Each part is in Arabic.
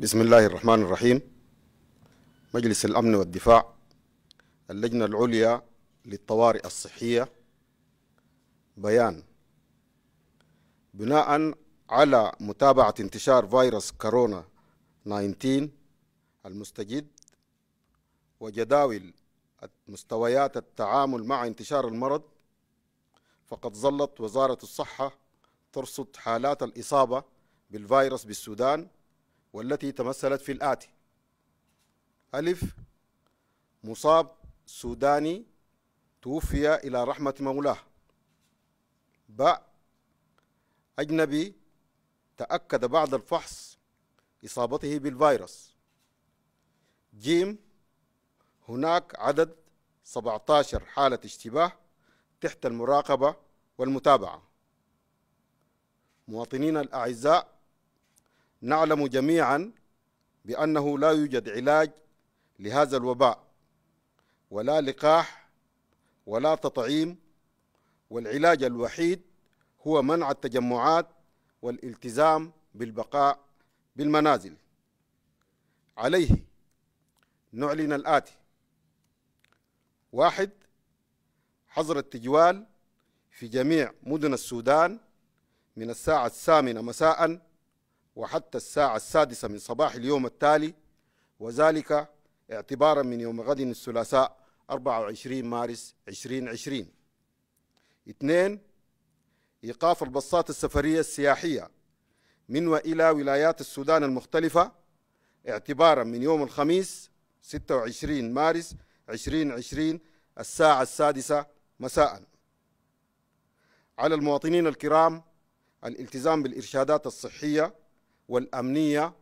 بسم الله الرحمن الرحيم مجلس الأمن والدفاع اللجنة العليا للطوارئ الصحية بيان بناء على متابعة انتشار فيروس كورونا 19 المستجد وجداول مستويات التعامل مع انتشار المرض فقد ظلت وزارة الصحة ترصد حالات الإصابة بالفيروس بالسودان والتي تمثلت في الآتي ألف مصاب سوداني توفي إلى رحمة مولاه باء أجنبي تأكد بعد الفحص إصابته بالفيروس جيم هناك عدد 17 حالة اشتباه تحت المراقبة والمتابعة مواطنين الأعزاء نعلم جميعا بأنه لا يوجد علاج لهذا الوباء ولا لقاح ولا تطعيم والعلاج الوحيد هو منع التجمعات والالتزام بالبقاء بالمنازل عليه نعلن الآتي واحد حظر التجوال في جميع مدن السودان من الساعة الثامنة مساءً وحتى الساعة السادسة من صباح اليوم التالي وذلك اعتبارا من يوم غد الثلاثاء 24 مارس 2020 اثنين إيقاف البصات السفرية السياحية من وإلى ولايات السودان المختلفة اعتبارا من يوم الخميس 26 مارس 2020 الساعة السادسة مساء على المواطنين الكرام الالتزام بالإرشادات الصحية والأمنية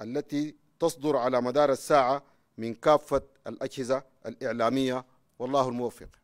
التي تصدر على مدار الساعة من كافة الأجهزة الإعلامية والله الموفق